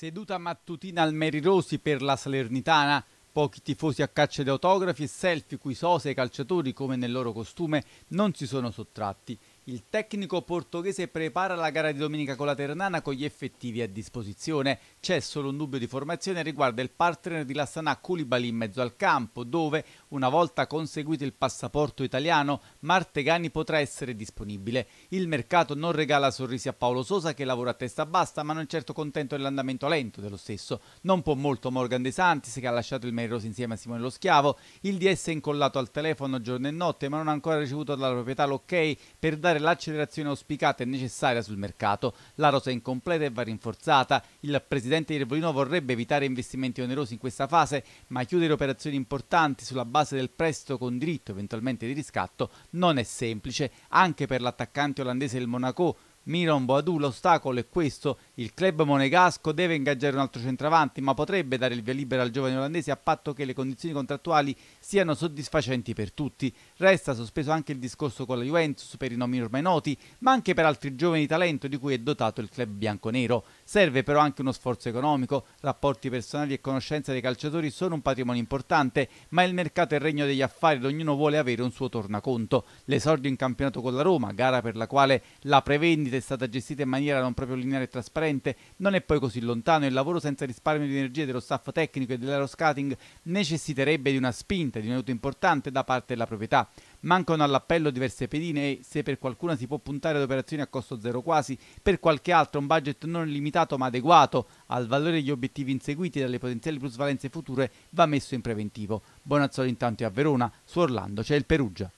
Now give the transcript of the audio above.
Seduta mattutina al Meri Rosi per la Salernitana. Pochi tifosi a caccia di autografi e selfie cui sose e calciatori, come nel loro costume, non si sono sottratti. Il tecnico portoghese prepara la gara di domenica con la Ternana con gli effettivi a disposizione. C'è solo un dubbio di formazione riguardo il partner di Lassana Koulibaly in mezzo al campo, dove, una volta conseguito il passaporto italiano, Martegani potrà essere disponibile. Il mercato non regala sorrisi a Paolo Sosa che lavora a testa bassa, ma non è certo contento dell'andamento lento dello stesso. Non può molto Morgan De Santis che ha lasciato il Merirosi insieme a Simone Lo Schiavo. Il DS è incollato al telefono giorno e notte, ma non ha ancora ricevuto dalla proprietà l'ok per dare l'accelerazione auspicata e necessaria sul mercato. La rosa è incompleta e va rinforzata. Il presidente Irvolino vorrebbe evitare investimenti onerosi in questa fase, ma chiudere operazioni importanti sulla base del prestito con diritto eventualmente di riscatto non è semplice, anche per l'attaccante olandese del Monaco Miron Boadu l'ostacolo è questo il club monegasco deve ingaggiare un altro centravanti, ma potrebbe dare il via libera al giovane olandese a patto che le condizioni contrattuali siano soddisfacenti per tutti. Resta sospeso anche il discorso con la Juventus per i nomi ormai noti, ma anche per altri giovani talento di cui è dotato il club bianconero. Serve però anche uno sforzo economico. Rapporti personali e conoscenza dei calciatori sono un patrimonio importante, ma il mercato è il regno degli affari ed ognuno vuole avere un suo tornaconto. L'esordio in campionato con la Roma, gara per la quale la prevendita è stata gestita in maniera non proprio lineare e trasparente, corrente non è poi così lontano e il lavoro senza risparmio di energia dello staff tecnico e dell'aeroscouting necessiterebbe di una spinta di un aiuto importante da parte della proprietà. Mancano all'appello diverse pedine e, se per qualcuna si può puntare ad operazioni a costo zero quasi, per qualche altra un budget non limitato ma adeguato al valore degli obiettivi inseguiti e alle potenziali plusvalenze future va messo in preventivo. Bonazzoli intanto è a Verona, su Orlando c'è il Perugia.